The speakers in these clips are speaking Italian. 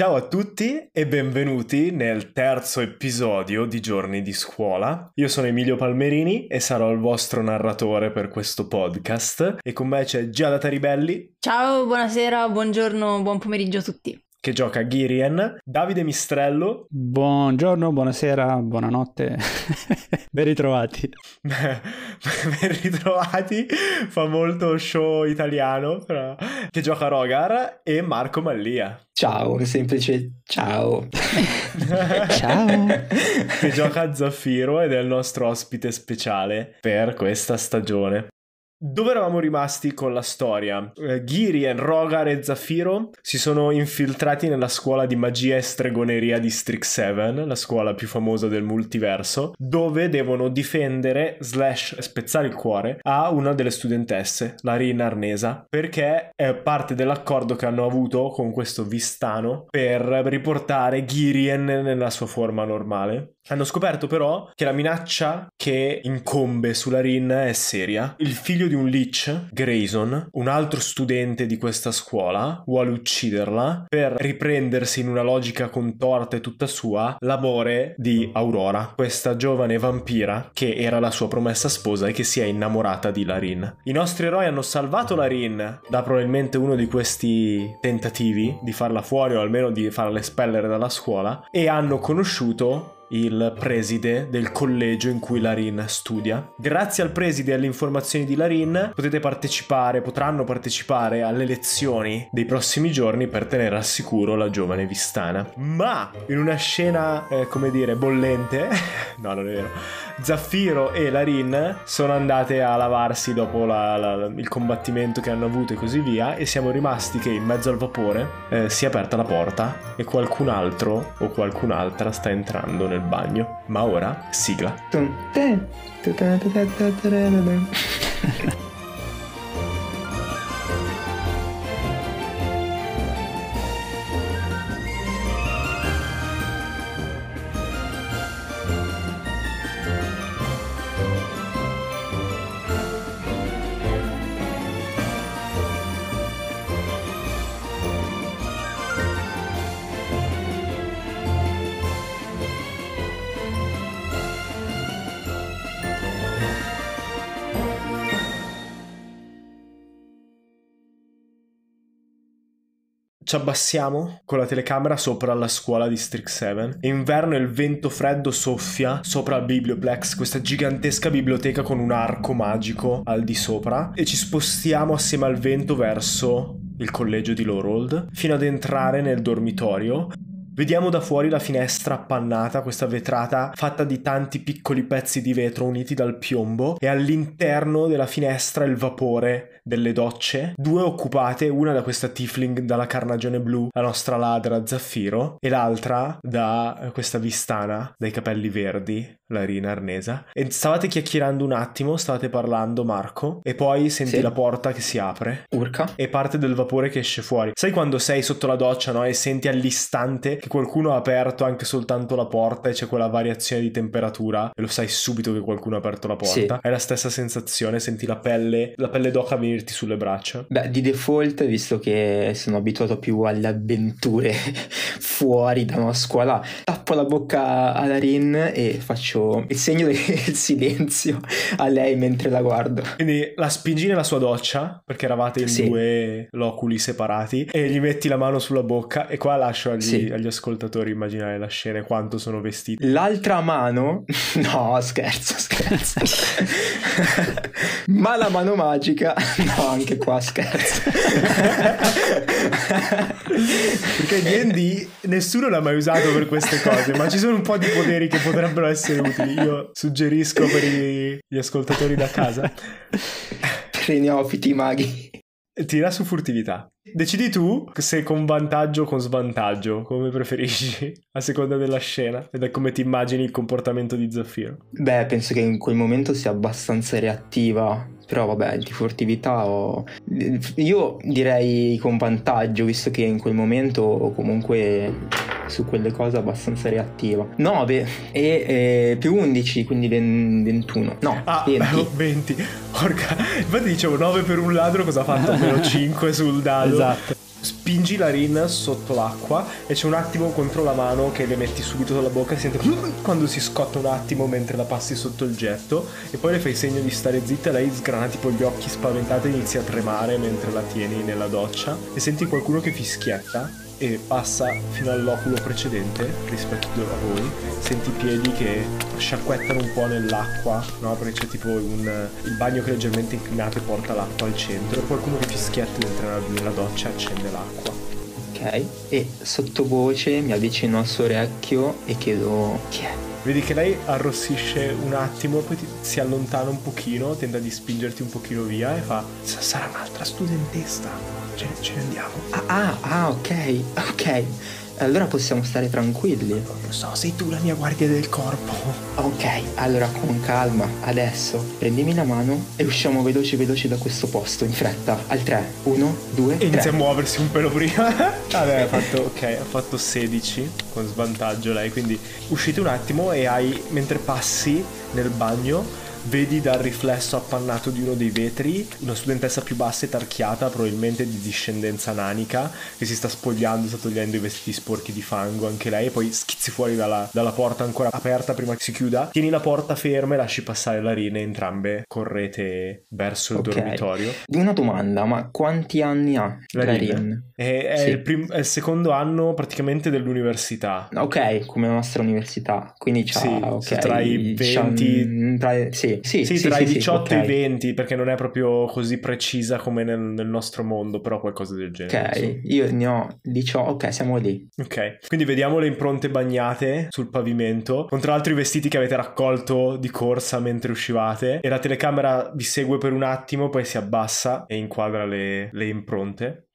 Ciao a tutti e benvenuti nel terzo episodio di Giorni di Scuola. Io sono Emilio Palmerini e sarò il vostro narratore per questo podcast e con me c'è Giada Taribelli. Ciao, buonasera, buongiorno, buon pomeriggio a tutti che gioca Girien, Davide Mistrello. Buongiorno, buonasera, buonanotte. ben ritrovati. ben ritrovati, fa molto show italiano, però... che gioca Rogar e Marco Mallia. Ciao, semplice ciao. ciao. Che gioca Zaffiro ed è il nostro ospite speciale per questa stagione. Dove eravamo rimasti con la storia? Eh, Rogar e Zaffiro si sono infiltrati nella scuola di magia e stregoneria di Strix 7, la scuola più famosa del multiverso, dove devono difendere slash spezzare il cuore a una delle studentesse, la Rina Arnesa, perché è parte dell'accordo che hanno avuto con questo Vistano per riportare Girien nella sua forma normale. Hanno scoperto però che la minaccia che incombe sulla Rin è seria. Il figlio di un Leech, Grayson, un altro studente di questa scuola, vuole ucciderla per riprendersi in una logica contorta e tutta sua l'amore di Aurora, questa giovane vampira che era la sua promessa sposa e che si è innamorata di Larin. I nostri eroi hanno salvato Larin da probabilmente uno di questi tentativi di farla fuori o almeno di farla espellere dalla scuola e hanno conosciuto il preside del collegio in cui Larin studia. Grazie al preside e alle informazioni di Larin potete partecipare, potranno partecipare alle lezioni dei prossimi giorni per tenere al sicuro la giovane Vistana. Ma in una scena, eh, come dire, bollente, no non è vero, Zaffiro e Larin sono andate a lavarsi dopo la, la, il combattimento che hanno avuto e così via e siamo rimasti che in mezzo al vapore eh, si è aperta la porta e qualcun altro o qualcun'altra sta entrando nel nel bagno. Ma ora, sigla. ci abbassiamo con la telecamera sopra la scuola di Strict 7. inverno il vento freddo soffia sopra il Biblioplex, questa gigantesca biblioteca con un arco magico al di sopra. E ci spostiamo assieme al vento verso il collegio di Lorold, fino ad entrare nel dormitorio Vediamo da fuori la finestra appannata, questa vetrata fatta di tanti piccoli pezzi di vetro uniti dal piombo e all'interno della finestra il vapore delle docce, due occupate, una da questa tiefling dalla carnagione blu, la nostra ladra Zaffiro, e l'altra da questa vistana dai capelli verdi, la Rina Arnesa. E stavate chiacchierando un attimo, stavate parlando Marco, e poi senti sì. la porta che si apre. Urca. E parte del vapore che esce fuori. Sai quando sei sotto la doccia, no? E senti all'istante che che qualcuno ha aperto anche soltanto la porta e c'è quella variazione di temperatura e lo sai subito che qualcuno ha aperto la porta. Sì. È la stessa sensazione, senti la pelle, la pelle d'oca venirti sulle braccia. Beh, di default, visto che sono abituato più alle avventure fuori da una scuola, tappo la bocca alla Rin e faccio il segno del silenzio a lei mentre la guardo. Quindi la spingi nella sua doccia, perché eravate in sì. due loculi separati, e gli metti la mano sulla bocca e qua lascio agli, sì. agli ascoltatori immaginare la scena e quanto sono vestiti. L'altra mano, no scherzo, scherzo, ma la mano magica, no anche qua scherzo. Perché D&D nessuno l'ha mai usato per queste cose, ma ci sono un po' di poteri che potrebbero essere utili. Io suggerisco per gli ascoltatori da casa. Per i neofiti maghi. Tira su furtività. Decidi tu se con vantaggio o con svantaggio, come preferisci, a seconda della scena e da come ti immagini il comportamento di Zaffiro. Beh, penso che in quel momento sia abbastanza reattiva, però vabbè, di furtività o... Io direi con vantaggio, visto che in quel momento comunque su quelle cose abbastanza reattiva. 9 e eh, più 11, quindi 21. No, ah, 20. Beh, 20. Porca, infatti dicevo 9 per un ladro, cosa ha fatto? Almeno 5 sul dado. Esatto. Spingi la rin sotto l'acqua e c'è un attimo contro la mano che le metti subito dalla bocca e sente quando si scotta un attimo mentre la passi sotto il getto e poi le fai segno di stare zitta e lei sgrana tipo gli occhi spaventati e inizia a tremare mentre la tieni nella doccia e senti qualcuno che fischietta eh? e passa fino all'oculo precedente rispetto a voi, senti i piedi che sciacquettano un po' nell'acqua, no? Perché c'è tipo un, il bagno che è leggermente inclinato e porta l'acqua al centro, e qualcuno che fischietta mentre nella doccia accende l'acqua. Ok, e sottovoce mi avvicino al suo orecchio e chiedo chi è. Vedi che lei arrossisce un attimo, poi ti, si allontana un pochino, tenta di spingerti un pochino via e fa: Sarà un'altra studentessa ce, ce ne andiamo. Ah, ah, ah, ok, ok. Allora possiamo stare tranquilli. Lo so, sei tu la mia guardia del corpo. Ok, allora con calma, adesso prendimi la mano e usciamo veloci veloci da questo posto, in fretta. Al 3, 1, 2, 3. Inizia a muoversi un pelo prima. Vabbè, ha fatto, ok, ha fatto 16 con svantaggio lei, quindi uscite un attimo e hai, mentre passi nel bagno, Vedi dal riflesso appannato di uno dei vetri una studentessa più bassa e tarchiata, probabilmente di discendenza nanica, che si sta spogliando, sta togliendo i vestiti sporchi di fango anche lei e poi schizzi fuori dalla, dalla porta ancora aperta prima che si chiuda. Tieni la porta ferma e lasci passare la rina entrambe correte verso il okay. dormitorio. Una domanda, ma quanti anni ha la, È, è, sì. il prim- è, il secondo anno praticamente dell'università. Ok, come la nostra università, quindi c'ha sì, okay, tra i 20... tra, sì, sì, sì, tra sì, i 18 okay. e i 20, perché non è proprio così precisa come nel, nel nostro mondo, però qualcosa del genere. Ok, so. io ne ho 18, ok, siamo lì. Ok, quindi vediamo le impronte bagnate sul pavimento, con tra l'altro i vestiti che avete raccolto di corsa mentre uscivate, e la telecamera vi segue per un attimo, poi si abbassa e inquadra le, le impronte.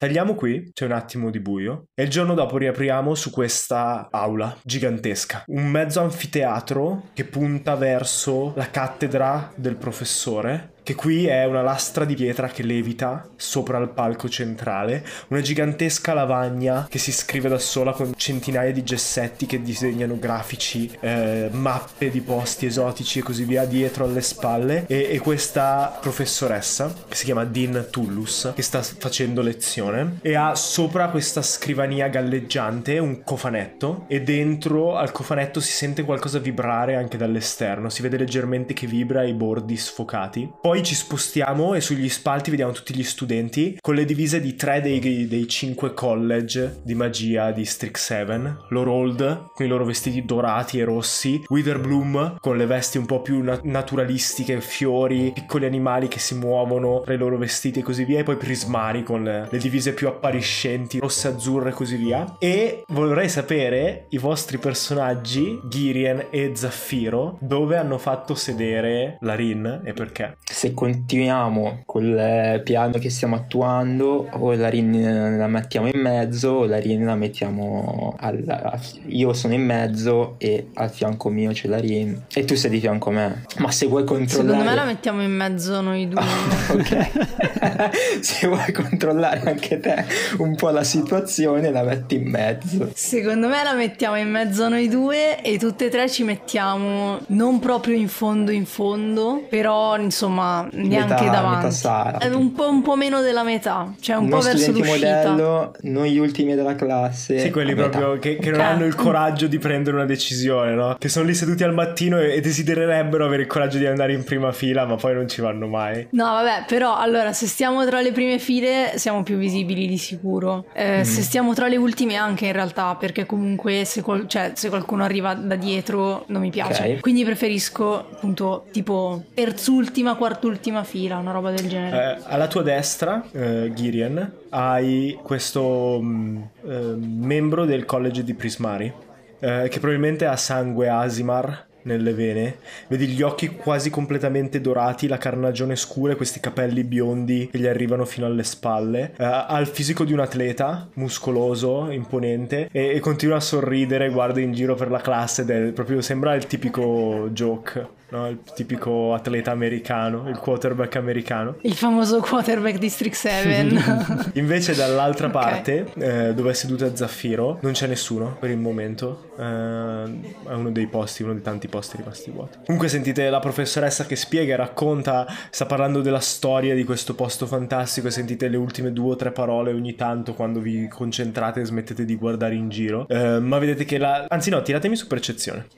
Tagliamo qui, c'è un attimo di buio, e il giorno dopo riapriamo su questa aula gigantesca, un mezzo anfiteatro che punta verso la cattedra del professore che qui è una lastra di pietra che levita sopra il palco centrale, una gigantesca lavagna che si scrive da sola con centinaia di gessetti che disegnano grafici, eh, mappe di posti esotici e così via dietro alle spalle e, e questa professoressa che si chiama Dean Tullus che sta facendo lezione e ha sopra questa scrivania galleggiante un cofanetto e dentro al cofanetto si sente qualcosa vibrare anche dall'esterno, si vede leggermente che vibra i bordi sfocati. Poi poi ci spostiamo e sugli spalti vediamo tutti gli studenti con le divise di tre dei, dei cinque college di magia di Strict Seven. Loro old, con i loro vestiti dorati e rossi. Witherbloom, con le vesti un po' più na- naturalistiche, fiori, piccoli animali che si muovono tra i loro vestiti e così via. E poi Prismari, con le, le divise più appariscenti, rosse, azzurre e così via. E vorrei sapere i vostri personaggi, Girien e Zaffiro, dove hanno fatto sedere la Rin e perché. Sì, se continuiamo col piano che stiamo attuando, o la RIN la mettiamo in mezzo, o la RIN la mettiamo alla... io sono in mezzo e al fianco mio c'è la RIN e tu sei di fianco a me. Ma se vuoi controllare... Secondo me la mettiamo in mezzo noi due. Ah, ok. se vuoi controllare anche te un po' la situazione, la metti in mezzo. Secondo me la mettiamo in mezzo noi due e tutte e tre ci mettiamo non proprio in fondo in fondo, però insomma neanche metà, davanti. Metà un, po', un, po', meno della metà, cioè un Uno po' verso l'uscita. modello, noi gli ultimi della classe. Sì, quelli proprio che, che, non cioè. hanno il coraggio di prendere una decisione, no? Che sono lì seduti al mattino e, e, desidererebbero avere il coraggio di andare in prima fila, ma poi non ci vanno mai. No, vabbè, però allora se stiamo tra le prime file siamo più visibili di sicuro. Eh, mm. Se stiamo tra le ultime anche in realtà, perché comunque se, qual- cioè, se qualcuno arriva da dietro non mi piace. Okay. Quindi preferisco appunto tipo terzultima, quarta ultima fila, una roba del genere. Eh, alla tua destra, eh, Girien, hai questo mh, mm, eh, membro del college di Prismari, eh, che probabilmente ha sangue Asimar nelle vene. Vedi gli occhi quasi completamente dorati, la carnagione scura e questi capelli biondi che gli arrivano fino alle spalle. Uh, ha il fisico di un atleta, muscoloso, imponente, e, e, continua a sorridere, guarda in giro per la classe ed è proprio sembra il tipico joke no? il tipico atleta americano, il quarterback americano. Il famoso quarterback di Strict 7. Invece dall'altra okay. parte, eh, dove è seduta Zaffiro, non c'è nessuno per il momento. Uh, è uno dei posti, uno dei tanti posti rimasti vuoti. Comunque sentite la professoressa che spiega e racconta, sta parlando della storia di questo posto fantastico e sentite le ultime due o tre parole ogni tanto quando vi concentrate e smettete di guardare in giro. Uh, ma vedete che la... Anzi no, tiratemi su percezione.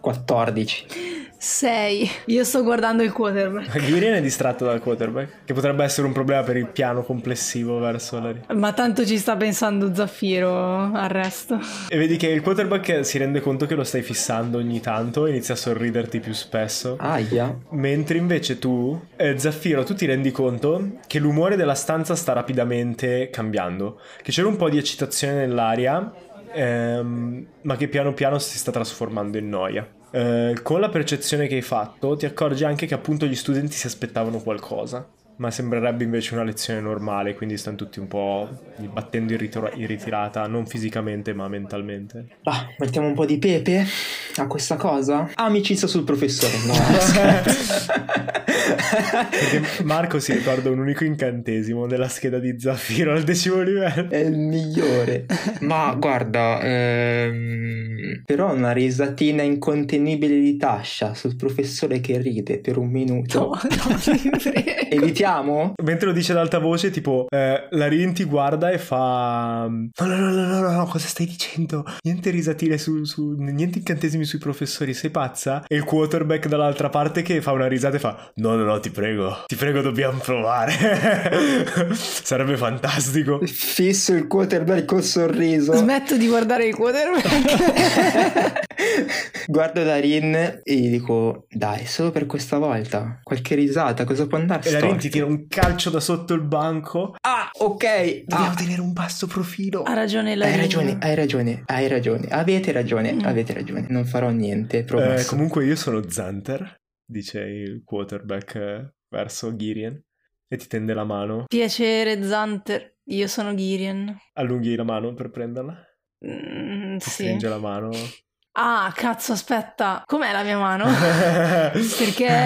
14. 6. Io sto guardando il quarterback. Ghirien è distratto dal quarterback, che potrebbe essere un problema per il piano complessivo verso la... Ma tanto ci sta pensando Zaffiro al resto. E vedi che il quarterback Clutterbuck si rende conto che lo stai fissando ogni tanto e inizia a sorriderti più spesso. Aia. Mentre invece tu, eh, Zaffiro, tu ti rendi conto che l'umore della stanza sta rapidamente cambiando, che c'era un po' di eccitazione nell'aria, ehm, ma che piano piano si sta trasformando in noia. Eh, con la percezione che hai fatto ti accorgi anche che appunto gli studenti si aspettavano qualcosa ma sembrerebbe invece una lezione normale, quindi stanno tutti un po' battendo in, ritora- in ritirata, non fisicamente ma mentalmente. Bah, mettiamo un po' di pepe a questa cosa? Amicizia sul professore, no? Marco si ricorda un unico incantesimo nella scheda di Zaffiro al decimo livello. È il migliore. ma guarda, ehm però una risatina incontenibile di Tascia sul professore che ride per un minuto. No, no, Evitiamo? Mentre lo dice ad alta voce, tipo, eh, la Rin ti guarda e fa... Mm, no, no, no, no, no, no, cosa stai dicendo? Niente risatine su, su... Niente incantesimi sui professori, sei pazza? E il quarterback dall'altra parte che fa una risata e fa... No, no, no, ti prego. Ti prego, dobbiamo provare. Sarebbe fantastico. Fisso il quarterback col sorriso. Smetto di guardare il quarterback. Guardo Darin e gli dico: Dai, solo per questa volta. Qualche risata, cosa può andare? E Darin ti tira un calcio da sotto il banco. Ah, ok. Dobbiamo ah. tenere un basso profilo. Ha ragione Darin. Hai ragione, hai ragione, hai ragione. Avete ragione, mm. avete ragione. Non farò niente. Eh, comunque, io sono Zanter, dice il quarterback eh, verso Girian. E ti tende la mano. Piacere, Zanter. Io sono Girian. Allunghi la mano per prenderla. Mm, sì. Stringe la mano. Ah, cazzo, aspetta, com'è la mia mano? Perché...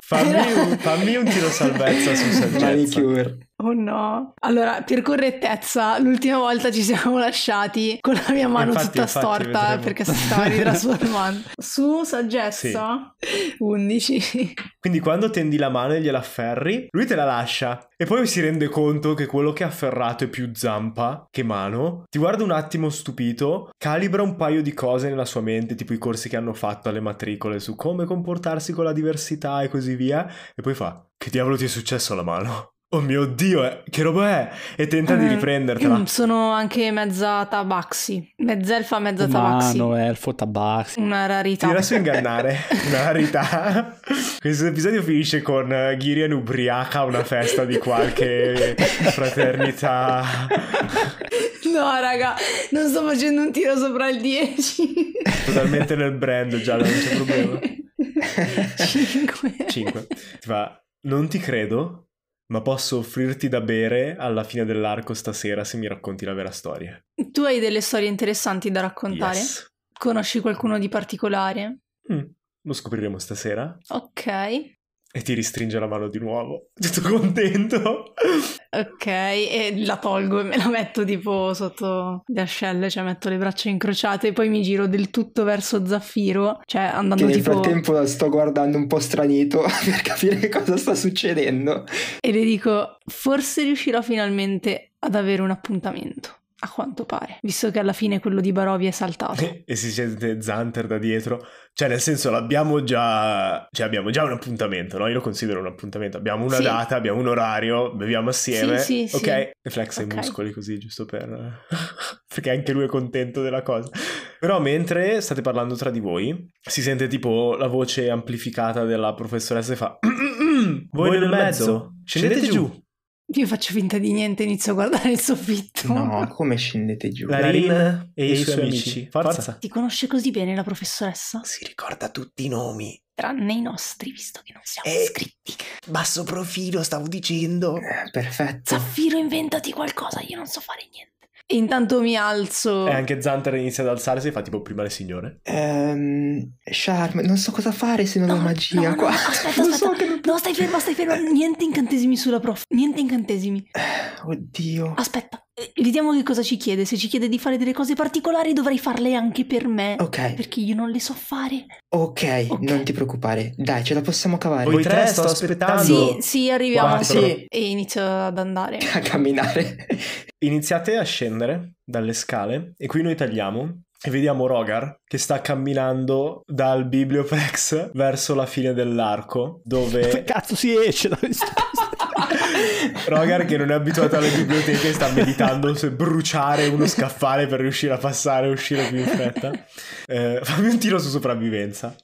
fammi, un, fammi un tiro salvezza su saggezza. Manicure. Oh no. Allora, per correttezza, l'ultima volta ci siamo lasciati con la mia mano infatti, tutta infatti, storta vedremo. perché si stava ritrasformando. Su saggezza sì. 11. Quindi quando tendi la mano e gliela afferri, lui te la lascia e poi si rende conto che quello che ha afferrato è più zampa che mano. Ti guarda un attimo stupito, calibra un paio di cose nella sua mente, tipo i corsi che hanno fatto alle matricole su come comportarsi con la diversità e così via, e poi fa: "Che diavolo ti è successo alla mano?" Oh mio Dio, eh, che roba è? E tenta eh, mm, di riprendertela. Sono anche mezza tabaxi. Mezzelfa, mezza tabaxi. Umano, elfo, tabaxi. Una rarità. Ti lascio ingannare. una rarità. Questo episodio finisce con Ghirian ubriaca a una festa di qualche fraternità. No, raga, non sto facendo un tiro sopra il 10. Totalmente nel brand, già, non c'è problema. 5. 5. Ti fa, non ti credo, ma posso offrirti da bere alla fine dell'arco stasera se mi racconti la vera storia. Tu hai delle storie interessanti da raccontare? Yes. Conosci qualcuno di particolare? Mm, lo scopriremo stasera. Ok. E ti ristringe la mano di nuovo, tutto contento. Ok, e la tolgo e me la metto tipo sotto le ascelle, cioè metto le braccia incrociate e poi mi giro del tutto verso Zaffiro, cioè andando che nel tipo... Nel frattempo sto guardando un po' stranito per capire che cosa sta succedendo. E le dico, forse riuscirò finalmente ad avere un appuntamento. A quanto pare, visto che alla fine quello di Barovi è saltato. e si sente Zanter da dietro. Cioè, nel senso, l'abbiamo già. Cioè, abbiamo già un appuntamento, no? Io lo considero un appuntamento. Abbiamo una sì. data, abbiamo un orario, beviamo assieme. Sì, sì, ok, E flex okay. i muscoli così, giusto per. Perché anche lui è contento della cosa. Però mentre state parlando tra di voi, si sente tipo la voce amplificata della professoressa e fa. voi, voi nel mezzo, mezzo. Scendete, scendete giù. giù. Io faccio finta di niente, inizio a guardare il soffitto. No, come scendete giù? Larin, Larin e, e, i suoi, suoi amici. amici. Forza. Forza. Ti conosce così bene la professoressa? Si ricorda tutti i nomi. Tranne i nostri, visto che non siamo eh, iscritti. Basso profilo, stavo dicendo. Eh, perfetto. Zaffiro, inventati qualcosa, io non so fare niente. E intanto mi alzo. E anche Zanter inizia ad alzarsi e fa tipo prima le signore. Ehm, Charme, non so cosa fare se non no, ho magia no, qua. No, aspetta, non aspetta. so che No, stai ferma, stai ferma. Niente incantesimi sulla prof. Niente incantesimi. Eh, oddio. Aspetta. Eh, vediamo che cosa ci chiede. Se ci chiede di fare delle cose particolari, dovrei farle anche per me. Ok. Perché io non le so fare. Ok, okay. non ti preoccupare. Dai, ce la possiamo cavare. Voi, Voi tre, sto aspettando. Sì, sì, arriviamo. Quattro. Sì. E inizio ad andare. A camminare. Iniziate a scendere dalle scale e qui noi tagliamo e vediamo Rogar che sta camminando dal Biblioplex verso la fine dell'arco dove... Che cazzo si esce da questo? Rogar che non è abituato alle biblioteche sta meditando se bruciare uno scaffale per riuscire a passare e uscire più in fretta. Eh, fammi un tiro su sopravvivenza.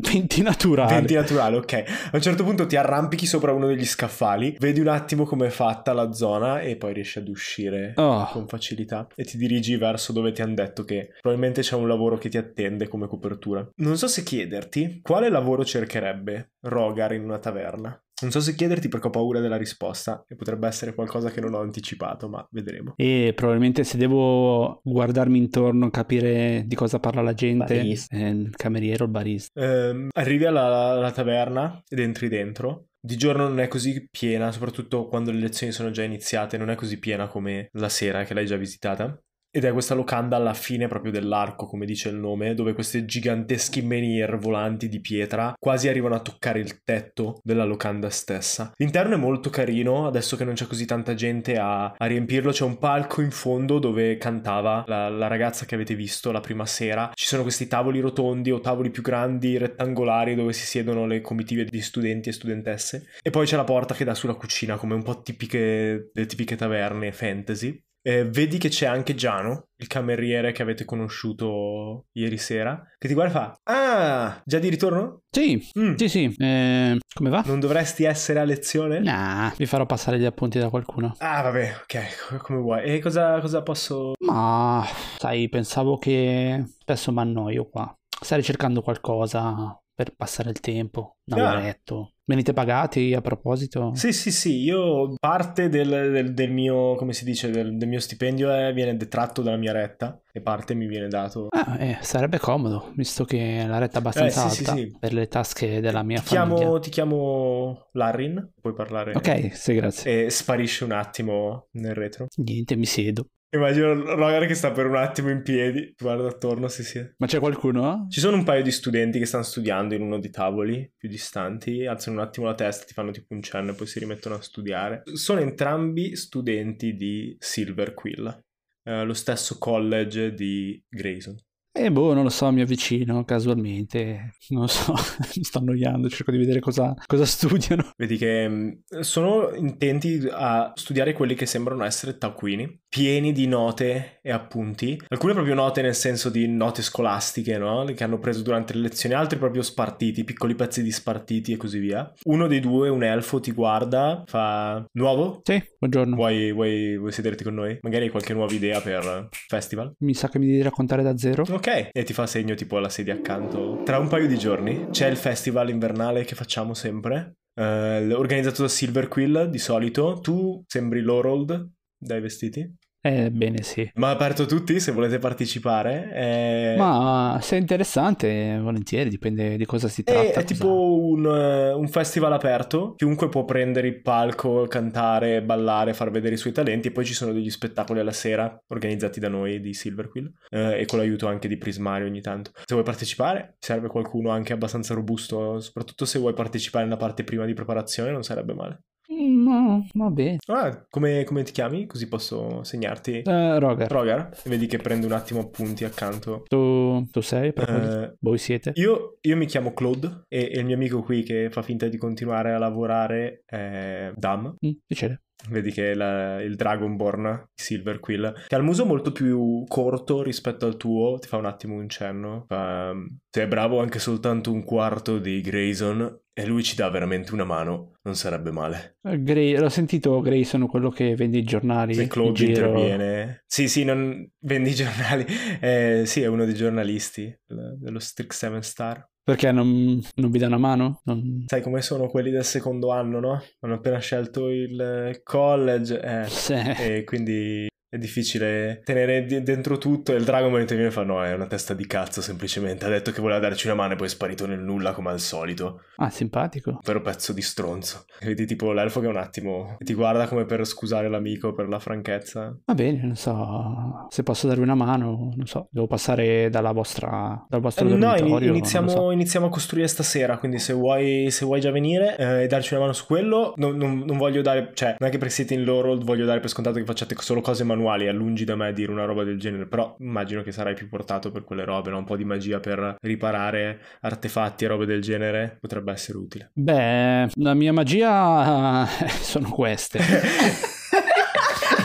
Venti naturali. Venti naturali, ok. A un certo punto ti arrampichi sopra uno degli scaffali, vedi un attimo come è fatta la zona e poi riesci ad uscire oh. con facilità e ti dirigi verso dove ti hanno detto che probabilmente c'è un lavoro che ti attende come copertura. Non so se chiederti quale lavoro cercherebbe Rogar in una taverna. Non so se chiederti perché ho paura della risposta e potrebbe essere qualcosa che non ho anticipato, ma vedremo. E probabilmente se devo guardarmi intorno, capire di cosa parla la gente, eh, il cameriere o il barista. Eh, arrivi alla, alla taverna ed entri dentro. Di giorno non è così piena, soprattutto quando le lezioni sono già iniziate, non è così piena come la sera che l'hai già visitata. Ed è questa locanda alla fine proprio dell'arco, come dice il nome, dove questi giganteschi menhir volanti di pietra quasi arrivano a toccare il tetto della locanda stessa. L'interno è molto carino, adesso che non c'è così tanta gente a, a riempirlo, c'è un palco in fondo dove cantava la, la, ragazza che avete visto la prima sera. Ci sono questi tavoli rotondi o tavoli più grandi, rettangolari, dove si siedono le comitive di studenti e studentesse. E poi c'è la porta che dà sulla cucina, come un po' tipiche, delle tipiche taverne fantasy. Eh, vedi che c'è anche Giano, il cameriere che avete conosciuto ieri sera, che ti guarda e fa: Ah, già di ritorno? Sì, mm. sì, sì. Eh, come va? Non dovresti essere a lezione? Nah, vi farò passare gli appunti da qualcuno. Ah, vabbè, ok, come vuoi. E cosa, cosa posso. Ma sai, pensavo che spesso mi annoio qua. Stai cercando qualcosa per passare il tempo, un lavoretto. Venite pagati a proposito? Sì, sì, sì, io parte del, del, del mio, come si dice, del, del mio stipendio è, viene detratto dalla mia retta e parte mi viene dato. Ah, eh, sarebbe comodo, visto che la retta è eh, abbastanza eh, sì, alta sì, sì. per le tasche della mia ti famiglia. ti chiamo Larrin, puoi parlare. Ok, sì, grazie. E sparisce un attimo nel retro. Niente, mi siedo. Immagino Rogar che sta per un attimo in piedi, guarda attorno se si... È. Ma c'è qualcuno? Ci sono un paio di studenti che stanno studiando in uno dei tavoli più distanti, alzano un attimo la testa, ti fanno tipo un cenno e poi si rimettono a studiare. Sono entrambi studenti di Silver Quill, eh, lo stesso college di Grayson. E eh boh, non lo so, mi avvicino casualmente, non lo so, mi sto annoiando, cerco di vedere cosa, cosa, studiano. Vedi che mm, sono intenti a studiare quelli che sembrano essere taccuini, pieni di note e appunti, alcune proprio note nel senso di note scolastiche, no? Che hanno preso durante le lezioni, altri proprio spartiti, piccoli pezzi di spartiti e così via. Uno dei due, un elfo, ti guarda, fa... Nuovo? Sì, buongiorno. Vuoi, vuoi, vuoi sederti con noi? Magari hai qualche nuova idea per festival? Mi sa che mi devi raccontare da zero. Ok. ok. E ti fa segno tipo la sedia accanto. Tra un paio di giorni c'è il festival invernale che facciamo sempre. Eh, organizzato da Silver Quill di solito. Tu sembri Lorold dai vestiti? Ebbene eh, sì. Ma aperto tutti se volete partecipare. Eh... Ma se è interessante, volentieri, dipende di cosa si eh, tratta. È, è tipo un, eh, un, festival aperto, chiunque può prendere il palco, cantare, ballare, far vedere i suoi talenti e poi ci sono degli spettacoli alla sera organizzati da noi di Silverquill eh, e con l'aiuto anche di Prismario ogni tanto. Se vuoi partecipare serve qualcuno anche abbastanza robusto, soprattutto se vuoi partecipare nella parte prima di preparazione non sarebbe male. No, vabbè. Allora, ah, come, come ti chiami? Così posso segnarti. Uh, Roger. Roger. vedi che prendo un attimo appunti accanto. Tu, tu sei? Uh, voi siete? Io, io, mi chiamo Claude e, e, il mio amico qui che fa finta di continuare a lavorare è Dam. Mm, succede. Vedi che la, il Dragonborn Silver Quill, che ha il muso molto più corto rispetto al tuo, ti fa un attimo un cenno. Fa, è mm, bravo anche soltanto un quarto di Grayson e lui ci dà veramente una mano, non sarebbe male. Eh, Gray, l'ho sentito Gray, sono quello che vende i giornali. Se Claude in interviene. Sì, sì, non vende i giornali. Eh, sì, è uno dei giornalisti dello Strict Seven Star. Perché non, non, vi dà una mano? Non... Sai come sono quelli del secondo anno, no? Hanno appena scelto il eh, college eh, sì. e quindi è difficile tenere dentro tutto e il drago mentre viene fa no, è una testa di cazzo semplicemente. Ha detto che voleva darci una mano e poi è sparito nel nulla come al solito. Ah, simpatico. vero pezzo di stronzo. Vedi tipo l'elfo che un attimo ti guarda come per scusare l'amico per la franchezza. Va bene, non so se posso darvi una mano, non so, devo passare dalla vostra, dal vostro eh, No, iniziamo, so. iniziamo, a costruire stasera, quindi se vuoi, se vuoi già venire eh, e darci una mano su quello, non, non, non, voglio dare, cioè non è che per siete in loro voglio dare per scontato che facciate solo cose manuali manuali, è lungi da me dire una roba del genere, però immagino che sarai più portato per quelle robe, no? un po' di magia per riparare artefatti e robe del genere potrebbe essere utile. Beh, la mia magia sono queste.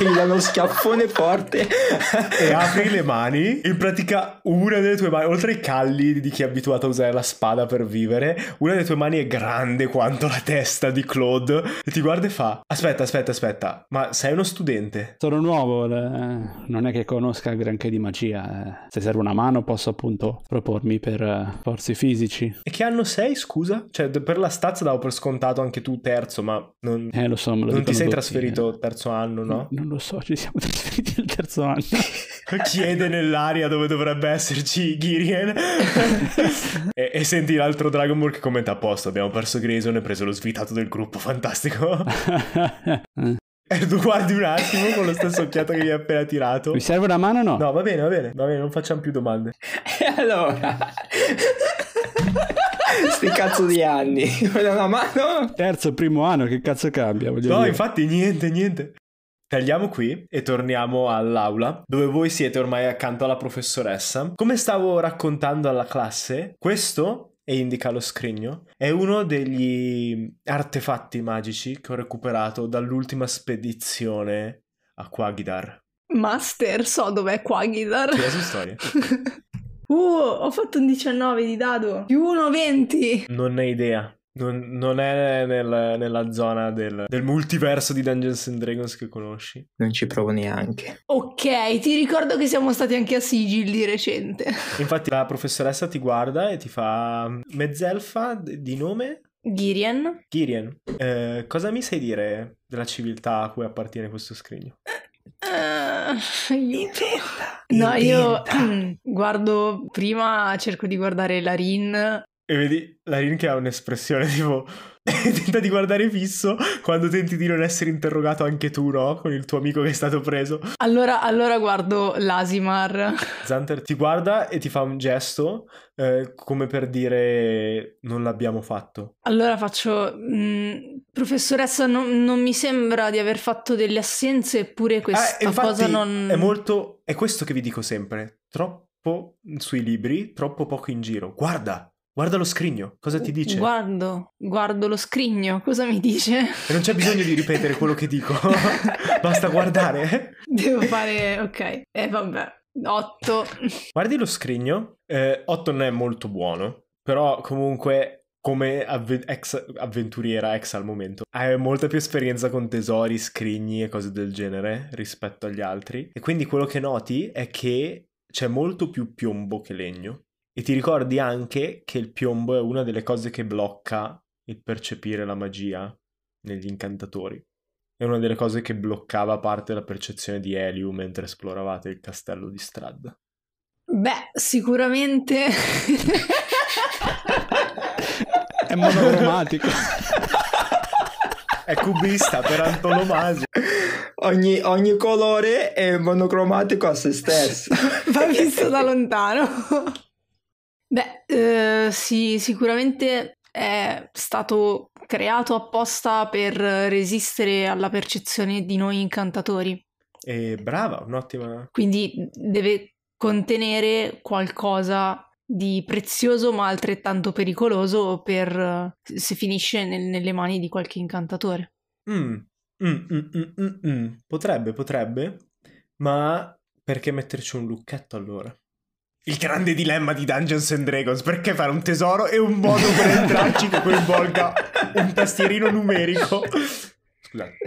gli dà uno schiaffone forte e apri le mani in pratica una delle tue mani oltre ai calli di chi è abituato a usare la spada per vivere una delle tue mani è grande quanto la testa di Claude e ti guarda e fa aspetta aspetta aspetta ma sei uno studente sono nuovo eh, non è che conosca granché di magia eh. se serve una mano posso appunto propormi per eh, forzi fisici e che anno sei scusa? cioè per la stazza davo per scontato anche tu terzo ma non, eh, lo so, me lo non ti sei tutti, trasferito eh. terzo anno no? no non lo so, ci siamo trasferiti al terzo anno. Chiede nell'aria dove dovrebbe esserci Girien. e, e, senti l'altro Dragon Ball che commenta a posto, abbiamo perso Grayson e preso lo svitato del gruppo, fantastico. E tu guardi un attimo con lo stesso occhiato che mi hai appena tirato. Mi serve una mano o no? No, va bene, va bene, va bene, non facciamo più domande. E allora... Sti cazzo di anni. Una mano. Terzo, primo anno, che cazzo cambia? no, dire. infatti niente, niente. Tagliamo qui e torniamo all'aula, dove voi siete ormai accanto alla professoressa. Come stavo raccontando alla classe, questo e indica lo scrigno, è uno degli artefatti magici che ho recuperato dall'ultima spedizione a Quagidar. Master, so dov'è Quagidar. Sì, è sua storia. uh, ho fatto un 19 di dado, più uno 20. Non ne ho idea. Non, non è nel, nella zona del, del, multiverso di Dungeons and Dragons che conosci. Non ci provo neanche. Ok, ti ricordo che siamo stati anche a Sigil di recente. Infatti la professoressa ti guarda e ti fa mezzelfa di nome? Girien. Girien, eh, cosa mi sai dire della civiltà a cui appartiene questo scrigno? Uh, io... No, io guardo prima, cerco di guardare la Rin e vedi la Rin che ha un'espressione tipo. tenta di guardare fisso quando tenti di non essere interrogato anche tu, no? Con il tuo amico che è stato preso. Allora, allora guardo l'Asimar. Zanter ti guarda e ti fa un gesto eh, come per dire non l'abbiamo fatto. Allora faccio. Mh, mm, professoressa, non, non, mi sembra di aver fatto delle assenze, eppure eh, questa eh, cosa non. È molto. È questo che vi dico sempre. Troppo sui libri, troppo poco in giro. Guarda! Guarda lo scrigno, cosa ti dice? Guardo, guardo lo scrigno, cosa mi dice? E non c'è bisogno di ripetere quello che dico, basta guardare. Devo fare, ok, e eh, vabbè, 8. Guardi lo scrigno, 8 eh, non è molto buono, però comunque come avve- ex avventuriera, ex al momento, hai molta più esperienza con tesori, scrigni e cose del genere rispetto agli altri. E quindi quello che noti è che c'è molto più piombo che legno e ti ricordi anche che il piombo è una delle cose che blocca il percepire la magia negli incantatori. È una delle cose che bloccava parte della percezione di Elio mentre esploravate il castello di Strad. Beh, sicuramente... è monocromatico. è cubista per antonomasia. Ogni, ogni, colore è monocromatico a se stesso. Va visto da lontano. Beh, eh, sì, sicuramente è stato creato apposta per resistere alla percezione di noi incantatori. Eh, brava, un'ottima. Quindi deve contenere qualcosa di prezioso ma altrettanto pericoloso per se finisce nel, nelle mani di qualche incantatore. Mm, mm, mm, potrebbe, potrebbe, ma perché metterci un lucchetto allora? Il grande dilemma di Dungeons and Dragons, perché fare un tesoro e un modo per entrarci che coinvolga un tastierino numerico? Scusate.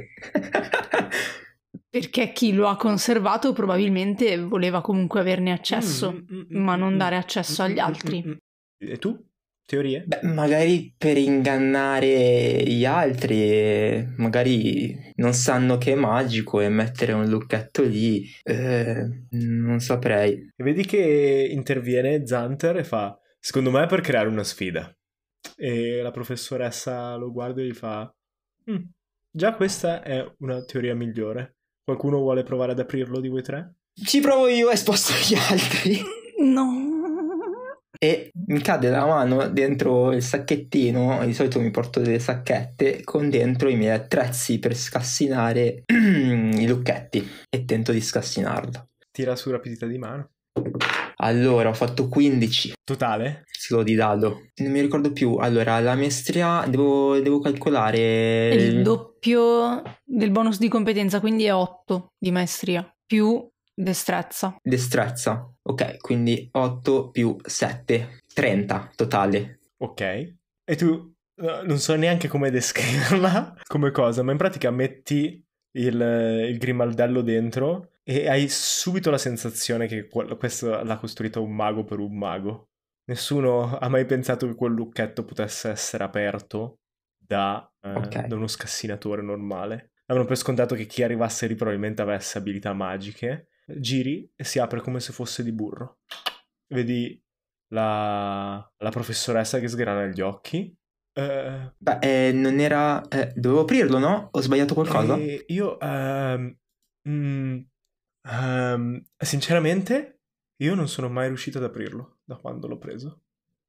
Perché chi lo ha conservato probabilmente voleva comunque averne accesso, mm, mm, mm ma non mm, dare accesso mm, agli altri. E tu? Teorie? Beh, magari per ingannare gli altri, magari non sanno che è magico e mettere un lucchetto lì, eh, non saprei. E vedi che interviene Zanter e fa, secondo me è per creare una sfida. E la professoressa lo guarda e gli fa, mm, già questa è una teoria migliore. Qualcuno vuole provare ad aprirlo di voi tre? Ci provo io e sposto gli altri. No e mi cade la mano dentro il sacchettino, di solito mi porto delle sacchette con dentro i miei attrezzi per scassinare i lucchetti e tento di scassinarlo. Tira su rapidità di mano. Allora, ho fatto 15. Totale? Solo di dado. Non mi ricordo più. Allora, la maestria devo, devo calcolare... il doppio del bonus di competenza, quindi è 8 di maestria, più Destrezza. Destrezza. Ok, quindi 8 più 7, 30 totale. Ok. E tu eh, non so neanche come descriverla come cosa, ma in pratica metti il, il grimaldello dentro e hai subito la sensazione che questo l'ha costruito un mago per un mago. Nessuno ha mai pensato che quel lucchetto potesse essere aperto da, eh, okay. da uno scassinatore normale. Avevano per scontato che chi arrivasse lì probabilmente avesse abilità magiche giri e si apre come se fosse di burro. Vedi la, la professoressa che sgrana gli occhi. Eh, Beh, eh, non era... Eh, dovevo aprirlo, no? Ho sbagliato qualcosa? Eh, io... Ehm, mm, um, sinceramente, io non sono mai riuscito ad aprirlo da quando l'ho preso.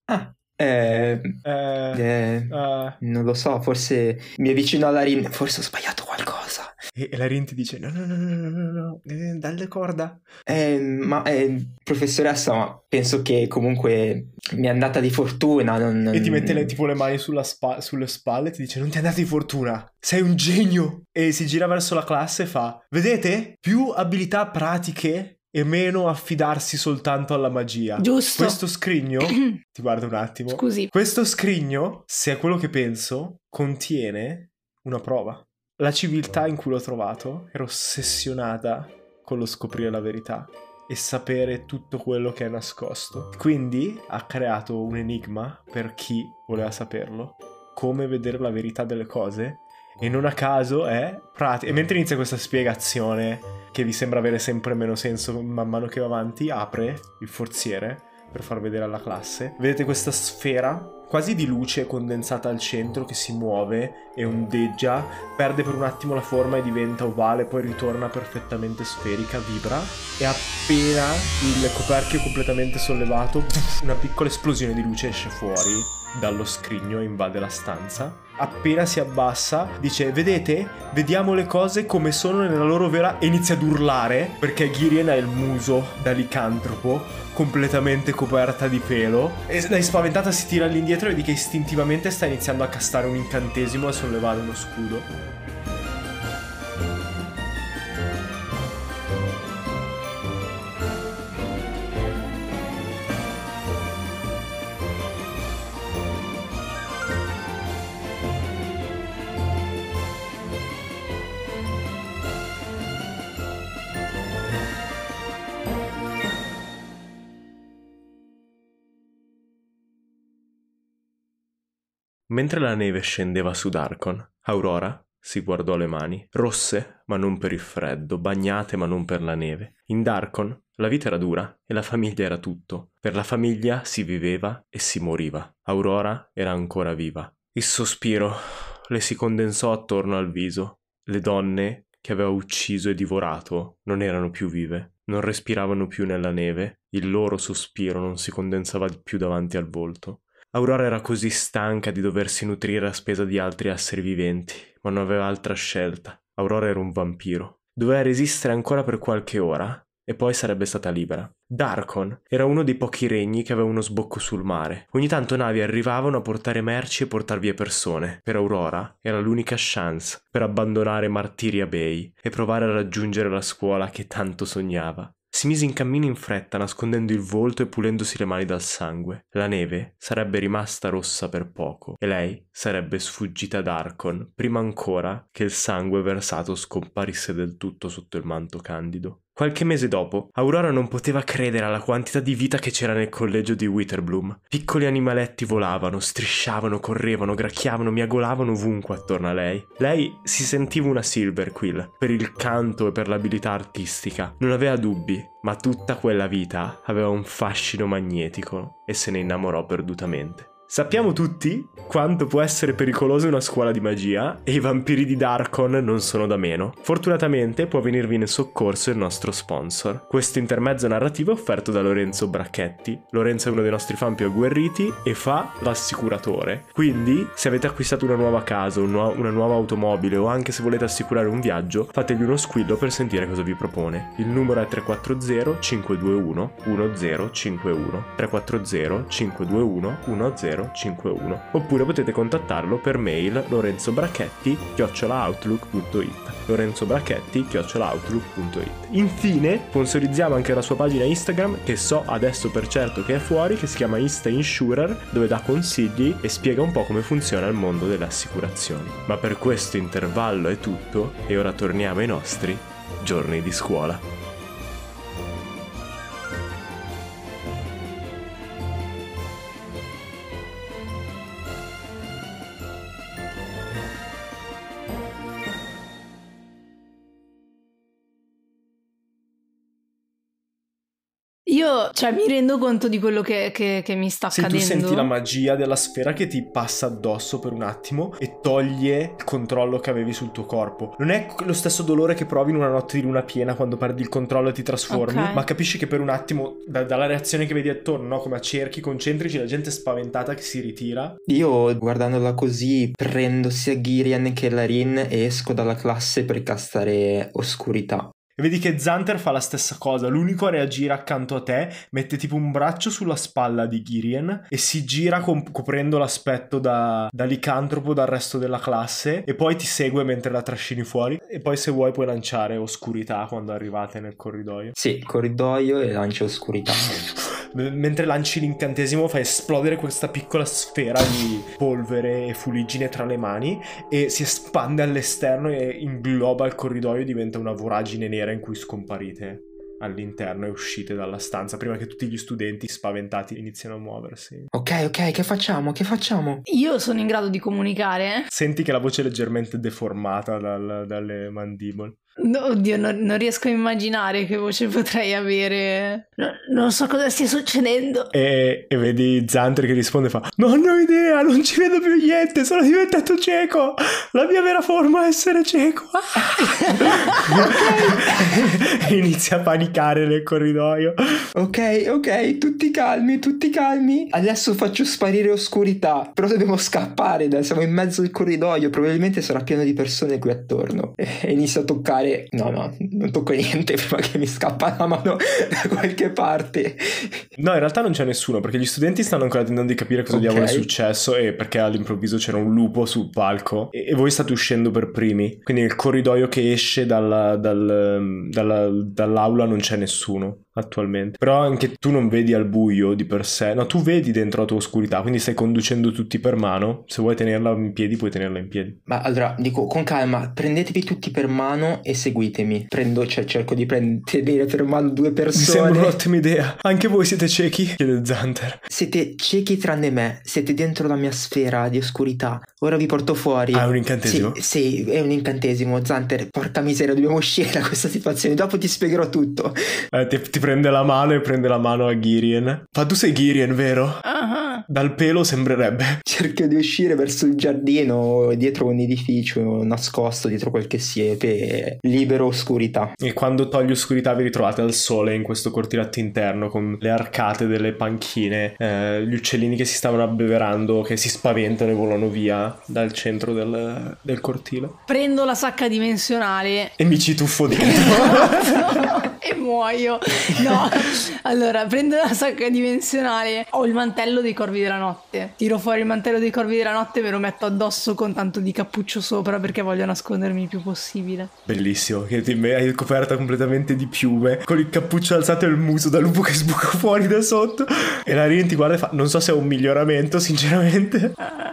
Ah, Ehm, eh, eh, eh, non lo so, forse mi avvicino alla Rin, forse ho sbagliato qualcosa. E, e la Rin ti dice: No, no, no, no, no, no, no eh, dalle corda. Ehm, ma ehm, professoressa, ma penso che comunque mi è andata di fortuna. Non... E ti mette le, tipo le mani spa- sulle spalle e ti dice: Non ti è andata di fortuna, sei un genio. E si gira verso la classe e fa: Vedete? Più abilità pratiche e meno affidarsi soltanto alla magia. Giusto. Questo scrigno, ti guardo un attimo. Scusi. Questo scrigno, se è quello che penso, contiene una prova. La civiltà in cui l'ho trovato era ossessionata con lo scoprire la verità e sapere tutto quello che è nascosto. Quindi ha creato un enigma per chi voleva saperlo, come vedere la verità delle cose e non a caso è pratica. E mm. mentre inizia questa spiegazione che vi sembra avere sempre meno senso man mano che va avanti, apre il forziere per far vedere alla classe. Vedete questa sfera quasi di luce condensata al centro che si muove e ondeggia, perde per un attimo la forma e diventa ovale, poi ritorna perfettamente sferica, vibra e appena il coperchio è completamente sollevato, una piccola esplosione di luce esce fuori dallo scrigno invade la stanza. Appena si abbassa, dice: Vedete? Vediamo le cose come sono nella loro vera. E inizia ad urlare perché Girien ha il muso da licantropo, completamente coperta di pelo. E lei spaventata si tira all'indietro e vedi che istintivamente sta iniziando a castare un incantesimo e sollevare uno scudo. Mentre la neve scendeva su Darkon, Aurora si guardò le mani, rosse ma non per il freddo, bagnate ma non per la neve. In Darkon la vita era dura e la famiglia era tutto. Per la famiglia si viveva e si moriva. Aurora era ancora viva. Il sospiro le si condensò attorno al viso. Le donne che aveva ucciso e divorato non erano più vive, non respiravano più nella neve, il loro sospiro non si condensava più davanti al volto. Aurora era così stanca di doversi nutrire a spesa di altri esseri viventi, ma non aveva altra scelta. Aurora era un vampiro. Doveva resistere ancora per qualche ora, e poi sarebbe stata libera. Darkon era uno dei pochi regni che aveva uno sbocco sul mare. Ogni tanto navi arrivavano a portare merci e portar via persone. Per Aurora era l'unica chance per abbandonare Martiria Bay e provare a raggiungere la scuola che tanto sognava. Si mise in cammino in fretta, nascondendo il volto e pulendosi le mani dal sangue. La neve sarebbe rimasta rossa per poco, e lei sarebbe sfuggita ad Arcon prima ancora che il sangue versato scomparisse del tutto sotto il manto candido. Qualche mese dopo, Aurora non poteva credere alla quantità di vita che c'era nel collegio di Witherbloom. Piccoli animaletti volavano, strisciavano, correvano, gracchiavano, miagolavano ovunque attorno a lei. Lei si sentiva una Silverquill, per il canto e per l'abilità artistica. Non aveva dubbi, ma tutta quella vita aveva un fascino magnetico e se ne innamorò perdutamente. Sappiamo tutti quanto può essere pericolosa una scuola di magia e i vampiri di Darkon non sono da meno. Fortunatamente può venirvi in soccorso il nostro sponsor. Questo intermezzo narrativo è offerto da Lorenzo Bracchetti. Lorenzo è uno dei nostri fan più agguerriti e fa l'assicuratore. Quindi, se avete acquistato una nuova casa, una nuova automobile o anche se volete assicurare un viaggio, fategli uno squillo per sentire cosa vi propone. Il numero è 340 521 1051 340 521 1051 051 oppure potete contattarlo per mail lorenzobracchetti chiocciolaoutlook.it lorenzobracchetti chiocciolaoutlook.it Infine sponsorizziamo anche la sua pagina Instagram che so adesso per certo che è fuori che si chiama Insta Insurer dove dà consigli e spiega un po' come funziona il mondo delle assicurazioni. Ma per questo intervallo è tutto e ora torniamo ai nostri giorni di scuola. cioè, mi rendo conto di quello che, che, che mi sta accadendo. accadendo. Tu senti la magia della sfera che ti passa addosso per un attimo e toglie il controllo che avevi sul tuo corpo. Non è lo stesso dolore che provi in una notte di luna piena quando perdi il controllo e ti trasformi, okay. ma capisci che per un attimo, da, dalla reazione che vedi attorno, no? come a cerchi concentrici, la gente è spaventata che si ritira. Io guardandola così prendo sia Girian che Larin e esco dalla classe per castare oscurità. E vedi che Zanter fa la stessa cosa, l'unico a reagire accanto a te, mette tipo un braccio sulla spalla di Girien e si gira comp- coprendo l'aspetto da, da licantropo dal resto della classe e poi ti segue mentre la trascini fuori e poi se vuoi puoi lanciare oscurità quando arrivate nel corridoio. Sì, corridoio e lancio oscurità. mentre lanci l'incantesimo fa esplodere questa piccola sfera di polvere e fuligine tra le mani e si espande all'esterno e ingloba il corridoio e diventa una voragine nera in cui scomparite all'interno e uscite dalla stanza prima che tutti gli studenti spaventati iniziano a muoversi. Ok, ok, che facciamo? Che facciamo? Io sono in grado di comunicare. Senti che la voce è leggermente deformata dal, dalle mandibole. No, oddio, non, non, riesco a immaginare che voce potrei avere. No, non so cosa stia succedendo. E, e vedi Zantri che risponde fa: Non ho idea, non ci vedo più niente, sono diventato cieco. La mia vera forma è essere cieco. inizia a panicare nel corridoio. Ok, ok, tutti calmi, tutti calmi. Adesso faccio sparire oscurità. Però dobbiamo scappare, siamo in mezzo al corridoio. Probabilmente sarà pieno di persone qui attorno. E inizia a toccare fare... No, no, non tocco niente prima che mi scappa la mano da qualche parte. No, in realtà non c'è nessuno perché gli studenti stanno ancora tentando di capire cosa okay. diavolo è successo e perché all'improvviso c'era un lupo sul palco e, e voi state uscendo per primi. Quindi nel corridoio che esce dalla, dal, ehm, dalla, dall'aula non c'è nessuno attualmente. Però anche tu non vedi al buio di per sé, no, tu vedi dentro la tua oscurità, quindi stai conducendo tutti per mano, se vuoi tenerla in piedi puoi tenerla in piedi. Ma allora, dico con calma, prendetevi tutti per mano e seguitemi. Prendo, cioè cerco di prendere per mano due persone. Mi sembra un'ottima idea. Anche voi siete ciechi? chiede Zanter. Siete ciechi tranne me, siete dentro la mia sfera di oscurità. Ora vi porto fuori. Ah, è un incantesimo? Sì, sì è un incantesimo, Zanter. Porca miseria, dobbiamo uscire da questa situazione, dopo ti spiegherò tutto. Eh, ti, ti prende la mano e prende la mano a Girien. Ma tu sei Girien, vero? Uh-huh. Dal pelo sembrerebbe. Cerco di uscire verso il giardino dietro un edificio nascosto dietro qualche siepe e libero oscurità. E quando togli oscurità vi ritrovate al sole in questo cortiletto interno con le arcate delle panchine, eh, gli uccellini che si stavano abbeverando, che si spaventano e volano via dal centro del, del cortile. Prendo la sacca dimensionale e mi ci tuffo dentro. e muoio. No, allora prendo la sacca dimensionale, ho il mantello dei corvi della notte. Tiro fuori il mantello dei corvi della notte e me lo metto addosso con tanto di cappuccio sopra perché voglio nascondermi il più possibile. Bellissimo, che ti hai coperta completamente di piume, con il cappuccio alzato e il muso da lupo che sbuca fuori da sotto. E la Rin ti guarda e fa, non so se è un miglioramento sinceramente. Uh.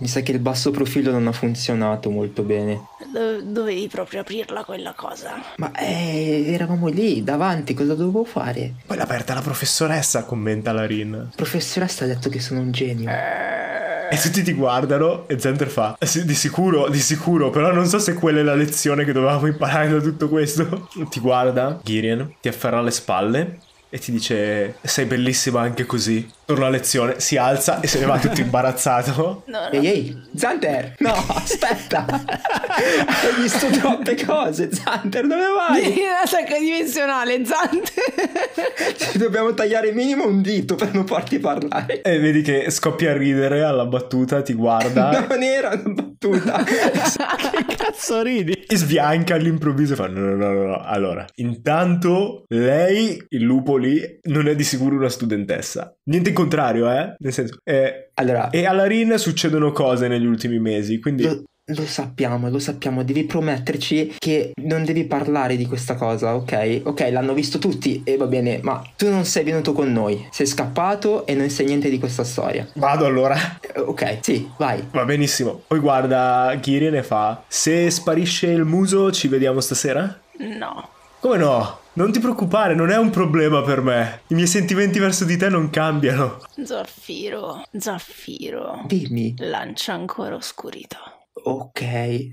Mi sa che il basso profilo non ha funzionato molto bene. Do- dovevi proprio aprirla quella cosa. Ma eh, eravamo lì, davanti, cosa dovevo fare? Poi l'ha aperta la professoressa, commenta Larin. La professoressa ha detto che sono un genio. E tutti ti guardano e Zender fa eh Di sicuro, di sicuro Però non so se quella è la lezione che dovevamo imparare da tutto questo Ti guarda Girien, ti afferra alle spalle e ti dice sei bellissima anche così torna a lezione, si alza e se ne va tutto imbarazzato. No, no. Ehi, ehi, Zanter, no, aspetta, hai visto troppe cose, Zanter, dove vai? L'attacco dimensionale, Zanter. Ci dobbiamo tagliare minimo un dito per non farti parlare. E vedi che scoppia a ridere alla battuta, ti guarda. non era una battuta. che cazzo ridi? E sbianca all'improvviso e fa no, no, no, no, Allora, intanto lei, il lupo lì, non è di sicuro una studentessa. Niente in contrario, eh? Nel senso, eh, allora, e alla Rin succedono cose negli ultimi mesi, quindi... Lo, lo sappiamo, lo sappiamo, devi prometterci che non devi parlare di questa cosa, ok? Ok, l'hanno visto tutti e va bene, ma tu non sei venuto con noi, sei scappato e non sai niente di questa storia. Vado allora. Eh, ok, sì, vai. Va benissimo. Poi guarda, Kirin e fa, se sparisce il muso ci vediamo stasera? No. Come no? Non ti preoccupare, non è un problema per me. I miei sentimenti verso di te non cambiano. Zaffiro, Zaffiro. Dimmi. Lancia ancora oscurità. Ok.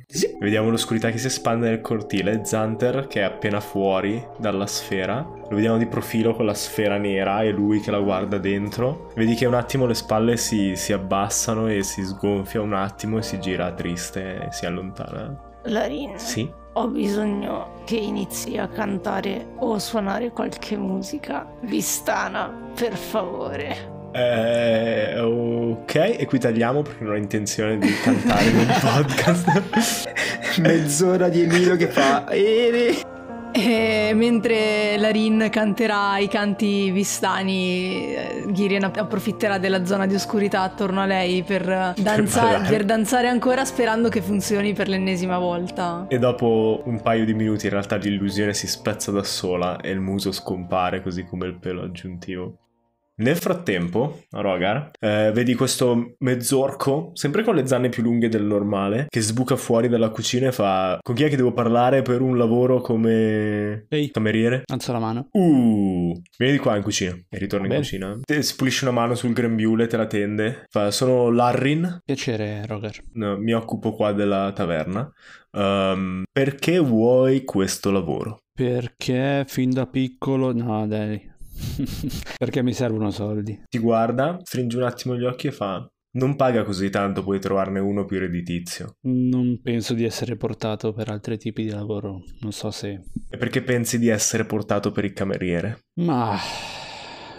Sì. Vediamo l'oscurità che si espande nel cortile. Zanter che è appena fuori dalla sfera. Lo vediamo di profilo con la sfera nera e lui che la guarda dentro. Vedi che un attimo le spalle si, si abbassano e si sgonfia un attimo e si gira triste e si allontana. Larin. Sì ho bisogno che inizi a cantare o suonare qualche musica vistana, per favore. Eh, ok, e qui tagliamo perché non ho intenzione di cantare nel podcast. Mezz'ora di Emilio che fa... E eh, mentre Rin canterà i canti vistani, eh, Ghirien approfitterà della zona di oscurità attorno a lei per danzare, eh, per danzare ancora sperando che funzioni per l'ennesima volta. E dopo un paio di minuti in realtà l'illusione si spezza da sola e il muso scompare così come il pelo aggiuntivo. Nel frattempo, a Rogar, eh, vedi questo mezzorco, sempre con le zanne più lunghe del normale, che sbuca fuori dalla cucina e fa: Con chi è che devo parlare per un lavoro come Ehi. cameriere? Alzo la mano. Uh, vieni qua in cucina e ritorni in cucina. Te pulisci una mano sul grembiule, te la tende. Fa: Sono Larrin. Piacere, Rogar. No, mi occupo qua della taverna. Um, perché vuoi questo lavoro? Perché fin da piccolo. No, dai, Perché mi servono soldi. Ti guarda, stringe un attimo gli occhi e fa... Non paga così tanto, puoi trovarne uno più redditizio. Non penso di essere portato per altri tipi di lavoro, non so se... E perché pensi di essere portato per il cameriere? Ma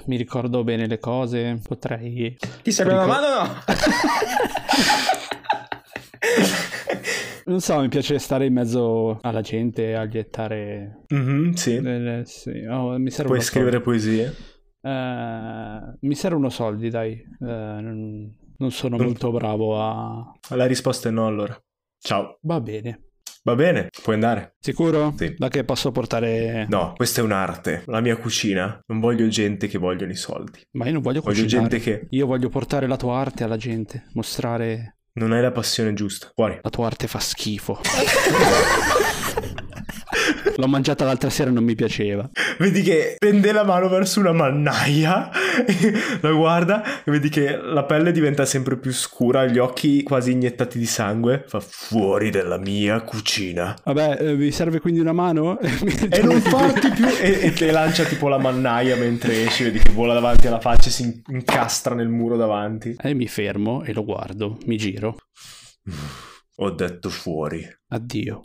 mi ricordo bene le cose, potrei... Ti serve una mano? no? non so, mi piace stare in mezzo alla gente, aghiettare... Mm-hmm, sì. Delle, sì. Oh, mi serve Puoi scrivere soldi. poesie. Uh, mi servono soldi, dai. Uh, non, non sono non... molto bravo a... La risposta è no allora. Ciao. Va bene. Va bene, puoi andare. Sicuro? Sì. Da che posso portare... No, questa è un'arte. La mia cucina. Non voglio gente che vogliono i soldi. Ma io non voglio, voglio cucinare. Voglio gente che... Io voglio portare la tua arte alla gente. Mostrare non hai la passione giusta. Fuori. La tua arte fa schifo. L'ho mangiata l'altra sera e non mi piaceva. Vedi che pende la mano verso una mannaia, la guarda e vedi che la pelle diventa sempre più scura, gli occhi quasi iniettati di sangue. Fa fuori della mia cucina. Vabbè, eh, vi serve quindi una mano? e non farti più e, e te lancia tipo la mannaia mentre esci, vedi che vola davanti alla faccia e si incastra nel muro davanti. E eh, mi fermo e lo guardo, mi giro. Ho detto fuori. Addio.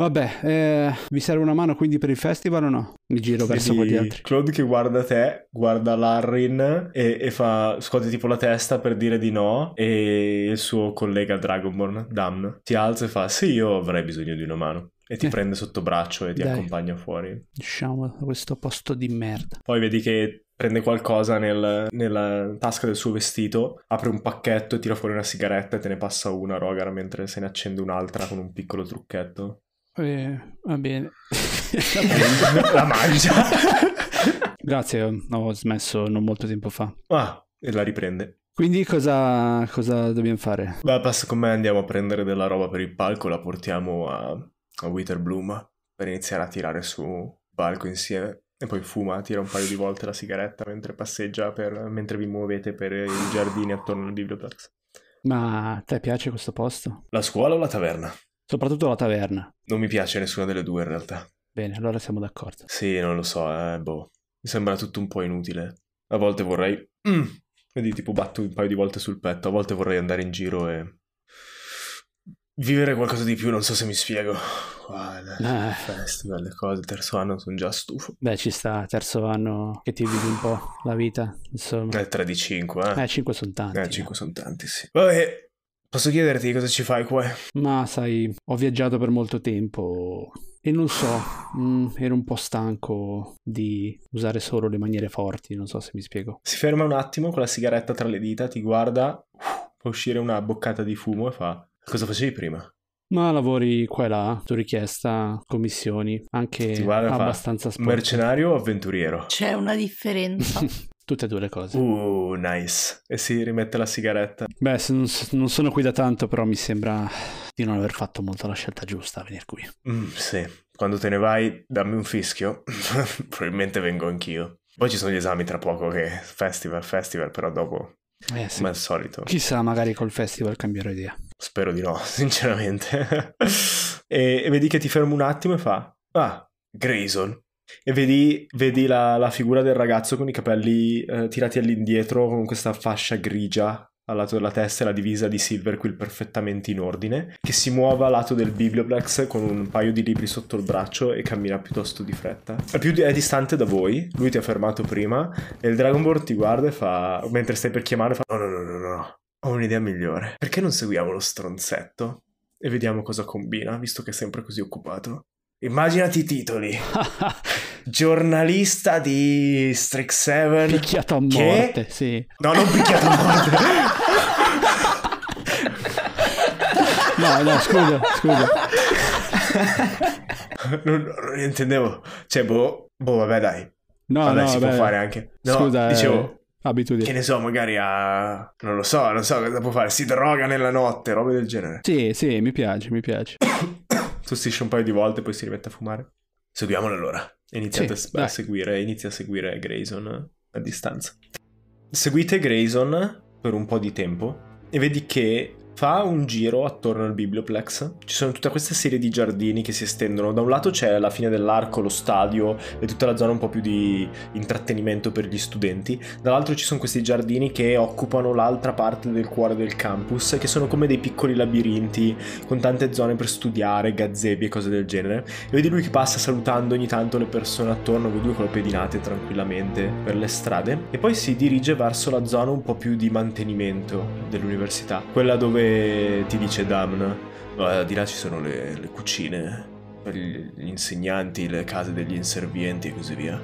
Vabbè, eh, vi serve una mano quindi per il festival o no? Mi giro Vedi verso quegli altri. Claude che guarda te, guarda Larrin e, e, fa, scuote tipo la testa per dire di no e il suo collega Dragonborn, Damn, ti alza e fa sì io avrei bisogno di una mano. E ti eh. prende sotto braccio e ti Dai. accompagna fuori. Usciamo da questo posto di merda. Poi vedi che prende qualcosa nel, nella tasca del suo vestito, apre un pacchetto e tira fuori una sigaretta e te ne passa una, Rogar, mentre se ne accende un'altra con un piccolo trucchetto. Eh, va bene. la mangia. Grazie, ho smesso non molto tempo fa. Ah, e la riprende. Quindi cosa, cosa dobbiamo fare? Beh, passa con me, andiamo a prendere della roba per il palco, la portiamo a, a Witherbloom per iniziare a tirare su palco insieme. E poi fuma, tira un paio di volte la sigaretta mentre passeggia, per, mentre vi muovete per i giardini attorno al biblioplex. Ma a te piace questo posto? La scuola o la taverna? Soprattutto la taverna. Non mi piace nessuna delle due in realtà. Bene, allora siamo d'accordo. Sì, non lo so, eh, boh. Mi sembra tutto un po' inutile. A volte vorrei... Mm! Quindi tipo batto un paio di volte sul petto, a volte vorrei andare in giro e... Vivere qualcosa di più, non so se mi spiego. Guarda, eh. Ah. festival, le cose, terzo anno sono già stufo. Beh, ci sta, terzo anno che ti vivi un po' la vita, insomma. È eh, 3 di 5, eh. Eh, 5 sono tanti. Eh, 5 eh. sono tanti, sì. Vabbè, Posso chiederti cosa ci fai qua? Ma sai, ho viaggiato per molto tempo e non so, mh, mm, ero un po' stanco di usare solo le maniere forti, non so se mi spiego. Si ferma un attimo con la sigaretta tra le dita, ti guarda, fa uscire una boccata di fumo e fa... Cosa facevi prima? Ma lavori qua e là, tu richiesta, commissioni, anche guarda, abbastanza spesso. Mercenario o avventuriero? C'è una differenza. Tutte e due le cose. Uh, nice. E si rimette la sigaretta. Beh, non, non, sono qui da tanto, però mi sembra di non aver fatto molto la scelta giusta a venire qui. Mm, sì, quando te ne vai, dammi un fischio. Probabilmente vengo anch'io. Poi ci sono gli esami tra poco che festival, festival, però dopo eh, sì. come al solito. Chissà, magari col festival cambierò idea. Spero di no, sinceramente. e, e, vedi che ti fermo un attimo e fa: Ah, Grayson, e vedi, vedi la, la, figura del ragazzo con i capelli eh, tirati all'indietro con questa fascia grigia al lato della testa e la divisa di Silverquill perfettamente in ordine, che si muove al lato del biblioblex con un paio di libri sotto il braccio e cammina piuttosto di fretta. È, più di- è distante da voi, lui ti ha fermato prima e il Dragonborn ti guarda e fa, mentre stai per chiamare, fa no no no no no, ho un'idea migliore. Perché non seguiamo lo stronzetto? E vediamo cosa combina, visto che è sempre così occupato. Immaginati i titoli. Giornalista di Strix 7. Picchiato a morte, che... sì. No, non picchiato a morte. no, no, scusa, scusa. non, non intendevo. Cioè, boh, boh, vabbè, dai. No, vabbè, no, si vabbè. può fare anche. No, scusa, dicevo... Eh abitudini. Che ne so, magari a... non lo so, non so cosa può fare, si droga nella notte, robe del genere. Sì, sì, mi piace, mi piace. tossisce un paio di volte e poi si rimette a fumare. Seguiamolo allora. Iniziate sì, a, a seguire, inizia a seguire Grayson a distanza. Seguite Grayson per un po' di tempo e vedi che fa un giro attorno al biblioplex. Ci sono tutta questa serie di giardini che si estendono. Da un lato c'è la fine dell'arco, lo stadio e tutta la zona un po' più di intrattenimento per gli studenti. Dall'altro ci sono questi giardini che occupano l'altra parte del cuore del campus, che sono come dei piccoli labirinti con tante zone per studiare, gazebi e cose del genere. E vedi lui che passa salutando ogni tanto le persone attorno, voi due con le pedinate tranquillamente per le strade. E poi si dirige verso la zona un po' più di mantenimento dell'università, quella dove ti dice Damn, allora, eh, di là ci sono le, le cucine per gli, gli insegnanti, le case degli inservienti e così via.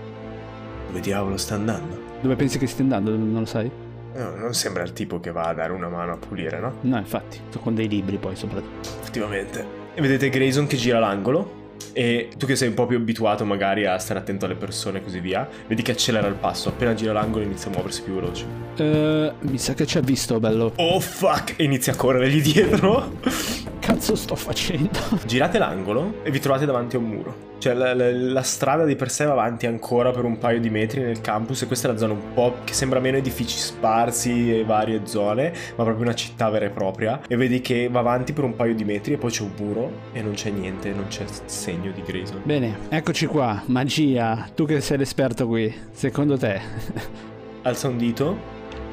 Dove diavolo sta andando? Dove pensi che stia andando? Non lo sai? No, non sembra il tipo che va a dare una mano a pulire, no? No, infatti, con dei libri poi soprattutto. Effettivamente. E vedete Grayson che gira l'angolo e tu che sei un po' più abituato magari a stare attento alle persone e così via, vedi che accelera il passo, appena gira l'angolo inizia a muoversi più veloce. Uh, mi sa che ci ha visto, bello. Oh fuck! E inizia a correre lì dietro. Cazzo sto facendo? Girate l'angolo e vi trovate davanti a un muro. Cioè la, la, la, strada di per sé va avanti ancora per un paio di metri nel campus e questa è la zona un po' che sembra meno edifici sparsi e varie zone, ma proprio una città vera e propria. E vedi che va avanti per un paio di metri e poi c'è un muro e non c'è niente, non c'è segno di Grayson. Bene, eccoci qua. Magia, tu che sei l'esperto qui, secondo te? Alza un dito,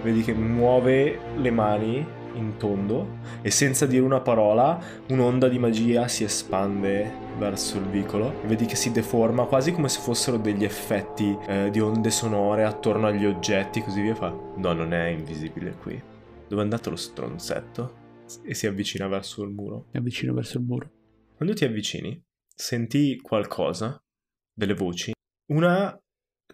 vedi che muove le mani in tondo e senza dire una parola un'onda di magia si espande verso il vicolo vedi che si deforma quasi come se fossero degli effetti eh, di onde sonore attorno agli oggetti così via fa no non è invisibile qui dove è andato lo stronzetto e si avvicina verso il muro mi avvicino verso il muro quando ti avvicini sentì qualcosa, delle voci. Una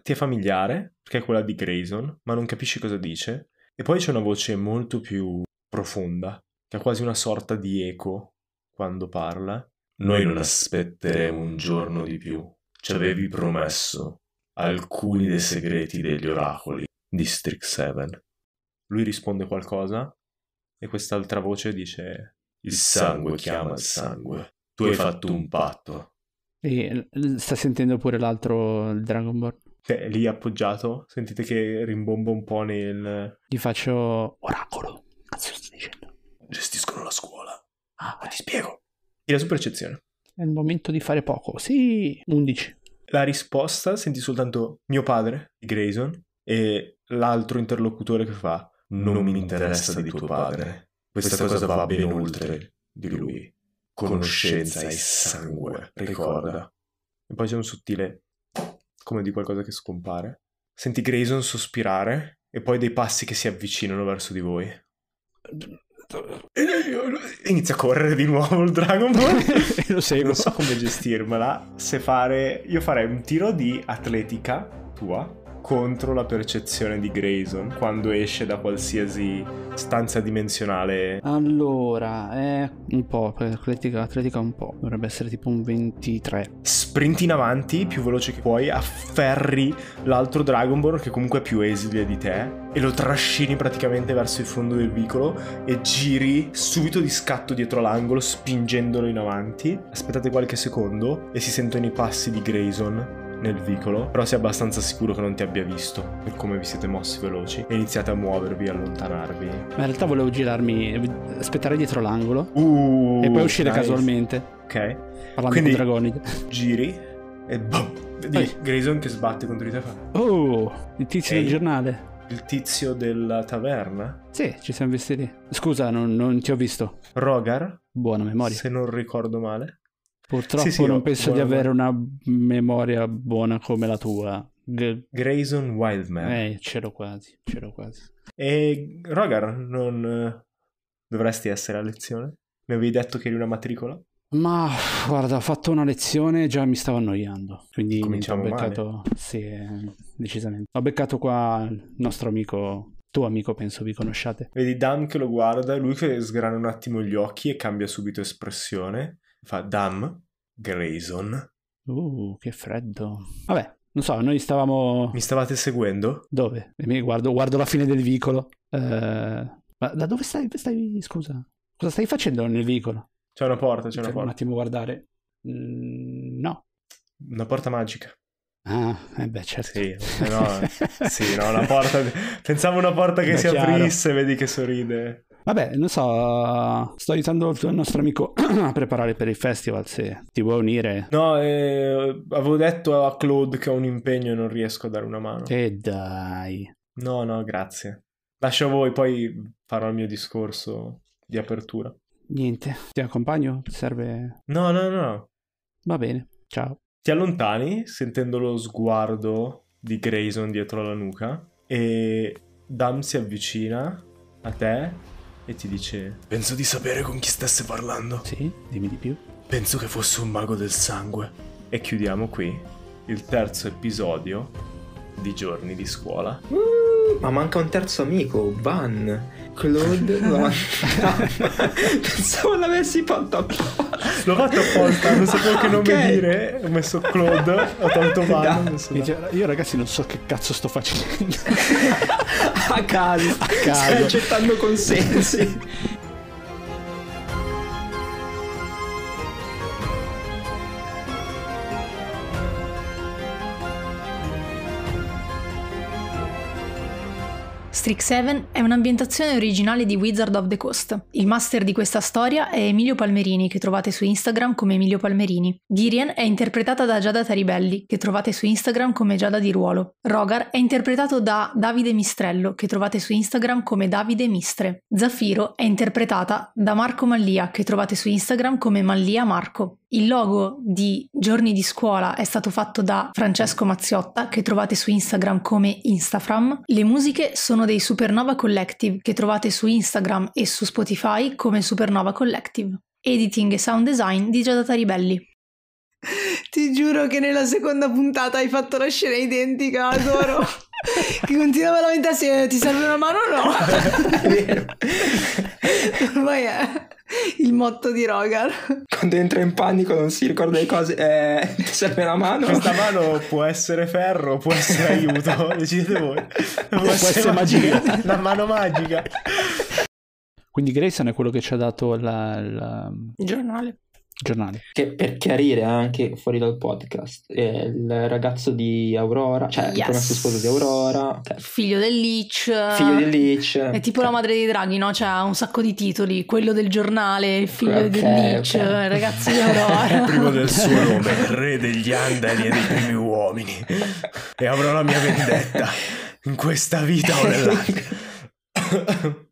ti è familiare, perché è quella di Grayson, ma non capisci cosa dice. E poi c'è una voce molto più profonda, che ha quasi una sorta di eco quando parla. Noi non aspetteremo un giorno di più. Ci avevi promesso alcuni dei segreti degli oracoli di Strix 7. Lui risponde qualcosa e quest'altra voce dice: Il sangue chiama il sangue tu hai fatto un patto. E sta sentendo pure l'altro il Dragonborn. Sì, lì appoggiato, sentite che rimbomba un po' nel... Gli faccio oracolo. Cazzo stai dicendo? Gestiscono la scuola. Ah, ma eh. ti spiego. E la sua percezione? È il momento di fare poco. Sì, 11. La risposta senti soltanto mio padre, Grayson, e l'altro interlocutore che fa non, non mi interessa, interessa di tuo padre. padre. Questa, Questa cosa, cosa va ben oltre di lui conoscenza e sangue, ricorda. E poi c'è un sottile come di qualcosa che scompare. Senti Grayson sospirare e poi dei passi che si avvicinano verso di voi. Inizia a correre di nuovo il Dragon Ball. Lo seguo. Non so come gestirmela. Se fare. Io farei un tiro di atletica tua contro la percezione di Grayson quando esce da qualsiasi stanza dimensionale? Allora, è un po', atletica, atletica un po', dovrebbe essere tipo un 23. Sprinti in avanti, più veloce che puoi, afferri l'altro Dragonborn che comunque è più esile di te e lo trascini praticamente verso il fondo del vicolo e giri subito di scatto dietro l'angolo spingendolo in avanti. Aspettate qualche secondo e si sentono i passi di Grayson nel vicolo, però sei abbastanza sicuro che non ti abbia visto per come vi siete mossi veloci e iniziate a muovervi, allontanarvi. Ma in realtà volevo girarmi, aspettare dietro l'angolo uh, e poi uscire nice. casualmente. Ok. Parlando Quindi, con dragoni. Giri e boom, vedi Ehi. Grayson che sbatte contro di te Oh, il tizio Ehi. del giornale. Il tizio della taverna? Sì, ci siamo visti lì. Scusa, non, non ti ho visto. Rogar? Buona memoria. Se non ricordo male. Purtroppo sì, sì, non penso di avere una memoria buona come la tua. G- Grayson Wildman. Eh, c'ero quasi, c'ero quasi. E Rogar, non eh, dovresti essere a lezione? Mi avevi detto che eri una matricola? Ma guarda, ho fatto una lezione e già mi stavo annoiando, quindi Cominciamo ho beccato, sì, eh, decisamente. Ho beccato qua il nostro amico, tuo amico penso vi conosciate. Vedi Dan che lo guarda, lui che sgrana un attimo gli occhi e cambia subito espressione Fa Dam Grayson. Uh, che freddo. Vabbè, non so, noi stavamo... Mi stavate seguendo? Dove? E Mi guardo, guardo la fine del vicolo. Eh, ma da dove stai, stai, scusa? Cosa stai facendo nel vicolo? C'è una porta, c'è una porta. un attimo guardare. Mm, no. Una porta magica. Ah, eh beh, certo. Sì, eh no, sì, no, una porta... Pensavo una porta che ma si chiaro. aprisse, vedi che sorride. Vabbè, non so, sto aiutando il tuo, nostro amico a preparare per il festival, se ti vuoi unire. No, eh, avevo detto a Claude che ho un impegno e non riesco a dare una mano. E dai. No, no, grazie. Lascio a voi, poi farò il mio discorso di apertura. Niente, ti accompagno? Serve... No, no, no. Va bene, ciao. Ti allontani sentendo lo sguardo di Grayson dietro la nuca e Dam si avvicina a te e ti dice... Penso di sapere con chi stesse parlando. Sì, dimmi di più. Penso che fosse un mago del sangue. E chiudiamo qui il terzo episodio di Giorni di scuola. Uh, ma manca un terzo amico, Van. Claude Van Pensavo l'avessi fatto apposta. L'ho fatto apposta, non sapevo che nome okay. dire. Ho messo Claude, ho tolto Van. No. Messo Io, io ragazzi non so che cazzo sto facendo. A caso. A caso. Stai accettando consensi. Strix 7 è un'ambientazione originale di Wizard of the Coast. Il master di questa storia è Emilio Palmerini, che trovate su Instagram come Emilio Palmerini. Girien è interpretata da Giada Taribelli, che trovate su Instagram come Giada di Ruolo. Rogar è interpretato da Davide Mistrello, che trovate su Instagram come Davide Mistre. Zaffiro è interpretata da Marco Mallia, che trovate su Instagram come Mallia Marco. Il logo di Giorni di scuola è stato fatto da Francesco Mazziotta, che trovate su Instagram come Instafram. Le musiche sono dei Supernova Collective, che trovate su Instagram e su Spotify come Supernova Collective. Editing e sound design di Giada Ribelli. Ti giuro che nella seconda puntata hai fatto la scena identica, adoro. che continuava a lamentarsi, ti serve una mano o no? Ormai è. il motto di Rogar. Quando entra in panico non si ricorda le cose, eh, serve la mano. Questa mano può essere ferro, può essere aiuto, decidete voi. Può, può essere, magia, magia. la mano magica. Quindi Grayson è quello che ci ha dato la, la... il giornale giornale. Che per chiarire anche fuori dal podcast, è eh, il ragazzo di Aurora, cioè yes. il promesso sposo di Aurora, figlio del Leech. Figlio del Leech. È tipo okay. la madre dei draghi, no? Cioè ha un sacco di titoli, quello del giornale, il figlio okay, del Leech, il eh, ragazzo di Aurora. Primo del suo nome, il re degli andali e dei primi uomini. E avrò la mia vendetta in questa vita o nell'altra.